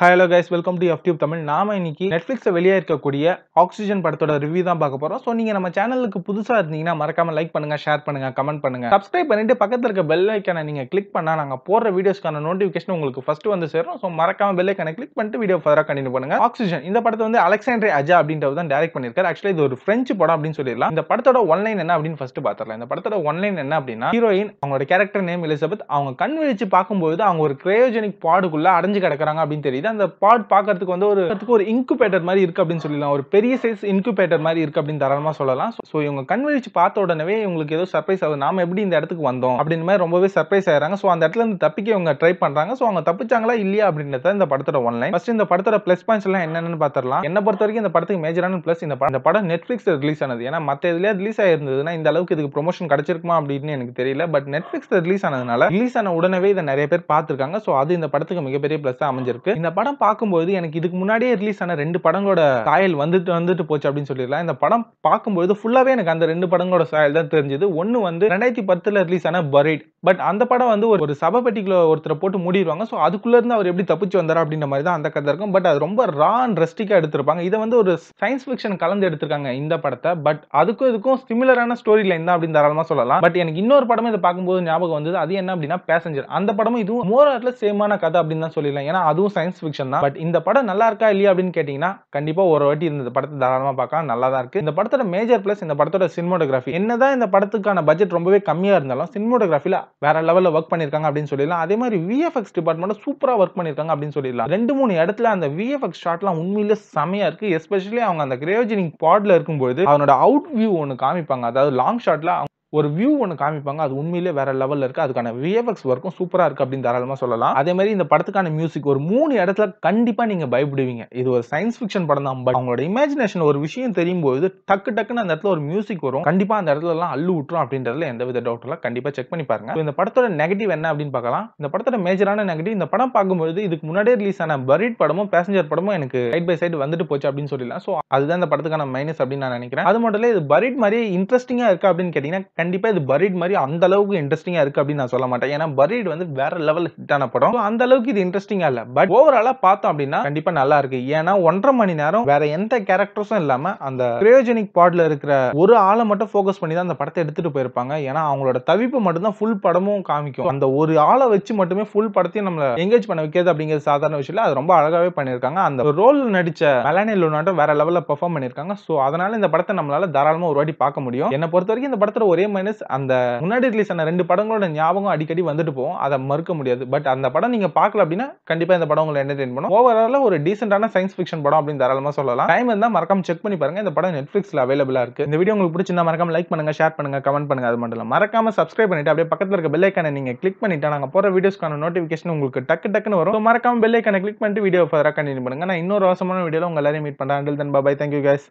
hello guys welcome to எஃப்டியூப் தமிழ் நாம இன்னைக்கு நெட்ஃப்ளிக்ஸ் வெளியே இருக்கக்கூடிய ஆக்சிஜன் படத்தோட ரிவ்யூ தான் பார்க்க போகிறோம் ஸோ நீங்கள் நம்ம சேனலுக்கு புதுசாக இருந்தீங்கன்னா மறக்காமல் லைக் பண்ணுங்க ஷேர் பண்ணுங்கள் கமெண்ட் பண்ணுங்கள் சப்ஸ்கிரைப் பண்ணிட்டு பக்கத்தில் இருக்க பெல் ஐக்கனை நீங்கள் கிளிக் பண்ணால் நாங்கள் போடுற வீடியோஸ்க்கான நோட்டிஃபிகேஷன் உங்களுக்கு ஃபஸ்ட்டு வந்து சேரும் ஸோ மறக்காமல் பெல் ஐக்கனை கிளிக் பண்ணிட்டு வீடியோ ஃபர்தராக கண்டினியூ பண்ணுங்கள் ஆக்சிஜன் இந்த படத்தை வந்து அலெக்சாண்டர் அஜா அப்படின்றது தான் டேரக்ட் பண்ணியிருக்காரு ஆக்சுவலி இது ஒரு ஃப்ரெஞ்சு படம் அப்படின்னு சொல்லிடலாம் இந்த படத்தோட ஒன்லைன் என்ன அப்படின்னு ஃபஸ்ட்டு பார்த்துடலாம் இந்த படத்தோட ஒன்லைன் என்ன அப்படின்னா ஹீரோயின் அவங்களோட கேரக்டர் நேம் எலிசபெத் அவங்க கண் விழிச்சு பார்க்கும்போது அவங்க ஒரு கிரயோஜெனிக் பாடுக்குள்ள அடைஞ்சு கிடக்குறாங்க அப்படின்னு தெரியுது ஆரம்பிக்க அந்த பாட் பார்க்கறதுக்கு வந்து ஒரு ஒரு இன்குபேட்டர் மாதிரி இருக்குது அப்படின்னு சொல்லலாம் ஒரு பெரிய சைஸ் இன்குபேட்டர் மாதிரி இருக்குது அப்படின்னு தரமா சொல்லலாம் ஸோ இவங்க கண்வழிச்சு பார்த்த உடனே இவங்களுக்கு ஏதோ சர்ப்ரைஸ் ஆகுது நாம எப்படி இந்த இடத்துக்கு வந்தோம் அப்படின்னு மாதிரி ரொம்பவே சர்ப்ரைஸ் ஆகிறாங்க ஸோ அந்த இடத்துல இருந்து தப்பிக்க இவங்க ட்ரை பண்ணுறாங்க ஸோ அவங்க தப்பிச்சாங்களா இல்லையா அப்படின்றத இந்த படத்தோட ஒன்லைன் ஃபர்ஸ்ட் இந்த படத்தோட ப்ளஸ் பாயிண்ட்ஸ் எல்லாம் என்னென்னு பார்த்துடலாம் என்ன பொறுத்த வரைக்கும் இந்த படத்துக்கு மேஜரான ப்ளஸ் இந்த படம் இந்த படம் நெட்ஃப்ளிக்ஸ் ரிலீஸ் ஆனது ஏன்னா மற்ற இதுலேயே ரிலீஸ் ஆயிருந்ததுன்னா இந்த அளவுக்கு இதுக்கு ப்ரொமோஷன் கிடைச்சிருக்குமா அப்படின்னு எனக்கு தெரியல பட் நெட்ஃப்ளிக்ஸ் ரிலீஸ் ஆனதுனால ரிலீஸ் ஆன உடனே இதை நிறைய பேர் பார்த்துருக்காங்க ஸோ அது இந்த படத்துக்கு மிகப்பெரிய ப்ளஸ் அமைஞ்சிருக்கு இந்த படம் பார்க்கும்போது எனக்கு இதுக்கு முன்னாடியே ரிலீஸ் ஆன ரெண்டு படங்களோட சாயல் வந்துட்டு வந்துட்டு போச்சு அப்படின்னு சொல்லிடலாம் இந்த படம் பார்க்கும்போது ஃபுல்லாகவே எனக்கு அந்த ரெண்டு படங்களோட சாயல் தான் தெரிஞ்சது ஒன்று வந்து ரெண்டாயிரத்தி பத்தில் ரிலீஸ் ஆன பரேட் பட் அந்த படம் வந்து ஒரு ஒரு ஒருத்தரை போட்டு மூடிடுவாங்க ஸோ அதுக்குள்ளேருந்து அவர் எப்படி தப்பிச்சு வந்தார் அப்படின்ற மாதிரி தான் அந்த கதை இருக்கும் பட் அது ரொம்ப ரா அண்ட் ரெஸ்டிக்காக எடுத்திருப்பாங்க இதை வந்து ஒரு சயின்ஸ் ஃபிக்ஷன் கலந்து எடுத்திருக்காங்க இந்த படத்தை பட் அதுக்கும் இதுக்கும் சிமிலரான ஸ்டோரி லைன் தான் அப்படின்னு தாராளமாக சொல்லலாம் பட் எனக்கு இன்னொரு படமே இதை பார்க்கும்போது ஞாபகம் வந்தது அது என்ன அப்படின்னா பேசஞ்சர் அந்த படமும் இதுவும் மோர் சேமான கதை அப்படின்னு தான் சொல்லிடலாம் ஏன்னா அதுவும் சயின்ஸ் ஃபிக்ஷன் தான் பட் இந்த படம் நல்லா இருக்கா இல்லையா அப்படின்னு கேட்டிங்கன்னா கண்டிப்பாக ஒரு வாட்டி இந்த படத்தை தாராளமாக பார்க்கலாம் நல்லா தான் இருக்குது இந்த படத்தோட மேஜர் ப்ளஸ் இந்த படத்தோட சினிமோட்டோகிராஃபி என்னதான் இந்த படத்துக்கான பட்ஜெட் ரொம்பவே கம்மியாக இருந்தாலும் சினிமோட்டோகிராஃபியில் வேற லெவலில் ஒர்க் பண்ணிருக்காங்க அப்படின்னு சொல்லிடலாம் அதே மாதிரி விஎஃப்எக்ஸ் டிபார்ட்மெண்ட் சூப்பராக ஒர்க் பண்ணியிருக்காங்க அப்படின்னு சொல்லிடலாம் ரெண்டு மூணு இடத்துல அந்த விஎஃப்எக்ஸ் ஷாட்லாம் உண்மையிலே செமையா இருக்கு எஸ்பெஷலி அவங்க அந்த கிரயோஜினிங் பாட்ல இருக்கும்போது அவனோட அவுட் வியூ ஒன்று காமிப்பாங்க அதாவது லாங் ஷாட்ல ஒரு வியூ ஒன்று காமிப்பாங்க அது உண்மையிலே வேற லெவலில் இருக்குது அதுக்கான விஎஃப்எக்ஸ் ஒர்க்கும் சூப்பராக இருக்குது அப்படின்னு தாராளமாக சொல்லலாம் அதே மாதிரி இந்த படத்துக்கான மியூசிக் ஒரு மூணு இடத்துல கண்டிப்பாக நீங்கள் பயப்படுவீங்க இது ஒரு சயின்ஸ் ஃபிக்ஷன் படம் தான் பட் அவங்களோட இமேஜினேஷன் ஒரு விஷயம் தெரியும் போது டக்கு டக்குன்னு அந்த இடத்துல ஒரு மியூசிக் வரும் கண்டிப்பாக அந்த இடத்துலலாம் அள்ளு விட்டுரும் அப்படின்றதுல எந்த வித டவுட்லாம் கண்டிப்பாக செக் பண்ணி பாருங்க இந்த படத்தோட நெகட்டிவ் என்ன அப்படின்னு பார்க்கலாம் இந்த படத்தோட மேஜரான நெகட்டிவ் இந்த படம் பார்க்கும்போது இதுக்கு முன்னாடியே ரிலீஸ் ஆன பரிட் படமும் பேசஞ்சர் படமும் எனக்கு சைட் பை சைடு வந்துட்டு போச்சு அப்படின்னு சொல்லலாம் ஸோ அதுதான் இந்த படத்துக்கான மைனஸ் அப்படின்னு நான் நினைக்கிறேன் அது மட்டும் இது பரிட் மாதிரி இன்ட்ரெஸ்டிங்காக இருக்கா அப்படின்னு கேட்டிங்கன்னா கண்டிப்பாக இது பரீட் மாதிரி அந்த அளவுக்கு இன்ட்ரெஸ்டிங்காக இருக்குது அப்படின்னு நான் சொல்ல மாட்டேன் ஏன்னா பரீட் வந்து வேற லெவல் ஆன படம் அந்த அளவுக்கு இது இன்ட்ரெஸ்டிங்காக இல்லை பட் ஓவராலாக பார்த்தோம் அப்படின்னா கண்டிப்பாக நல்லா இருக்கு ஏன்னா ஒன்றரை மணி நேரம் வேற எந்த கேரக்டர்ஸும் இல்லாமல் அந்த கிரையோஜெனிக் பாட்ல இருக்கிற ஒரு ஆளை மட்டும் ஃபோக்கஸ் பண்ணி தான் அந்த படத்தை எடுத்துட்டு போயிருப்பாங்க ஏன்னா அவங்களோட தவிப்பு மட்டும்தான் ஃபுல் படமும் காமிக்கும் அந்த ஒரு ஆளை வச்சு மட்டுமே ஃபுல் படத்தையும் நம்மளை எங்கேஜ் பண்ண வைக்கிறது அப்படிங்கிறது சாதாரண விஷயம் அது ரொம்ப அழகாகவே பண்ணியிருக்காங்க அந்த ரோல் நடிச்ச மலானி லூனாட்டம் வேற லெவலில் பெர்ஃபார்ம் பண்ணியிருக்காங்க ஸோ அதனால இந்த படத்தை நம்மளால தாராளமாக ஒரு வாட்டி பார்க்க முடியும் என்னை பொறுத்த வரைக்கும் இந்த படத்தில் ஒரே மைனஸ் அந்த முன்னாடி ரிலீஸ் ஆன ரெண்டு படங்களோட ஞாபகம் அடிக்கடி வந்துட்டு போவோம் அதை மறுக்க முடியாது பட் அந்த படம் நீங்க பார்க்கல அப்படின்னா கண்டிப்பாக இந்த படம் உங்களை என்டர்டைன் பண்ணும் ஓவரால ஒரு டீசெண்டான சயின்ஸ் ஃபிக்ஷன் படம் அப்படின்னு தாராளமாக சொல்லலாம் டைம் இருந்தால் மறக்காம செக் பண்ணி பாருங்க இந்த படம் நெட்ஃபிளிக்ஸ்ல அவைலபிளா இருக்கு இந்த வீடியோ உங்களுக்கு பிடிச்சிருந்தா மறக்காம லைக் பண்ணுங்க ஷேர் பண்ணுங்க கமெண்ட் பண்ணுங்க அது மட்டும் இல்ல மறக்காம சப்ஸ்கிரைப் பண்ணிட்டு அப்படியே பக்கத்தில் இருக்க பெல் ஐக்கானை நீங்கள் கிளிக் பண்ணிட்டா நாங்கள் போகிற வீடியோஸ்க்கான நோட்டிஃபிகேஷன் உங்களுக்கு டக்கு டக்குன்னு வரும் மறக்காம பெல் ஐக்கானை கிளிக் பண்ணிட்டு வீடியோ ஃபர்தராக கண்டினியூ பண்ணுங்க நான் இன்னொரு அவசரமான வீடியோவில் உங்க எல்லாரையும் மீட் பண்ணுறேன் until then bye thank you case